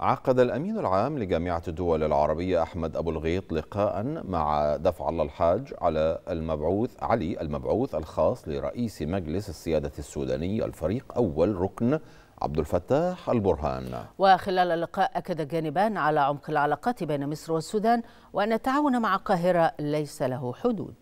عقد الأمين العام لجامعة الدول العربية أحمد أبو الغيط لقاء مع دفع الله الحاج على المبعوث علي المبعوث الخاص لرئيس مجلس السيادة السوداني الفريق أول ركن عبد الفتاح البرهان وخلال اللقاء أكد الجانبان على عمق العلاقات بين مصر والسودان وأن التعاون مع القاهرة ليس له حدود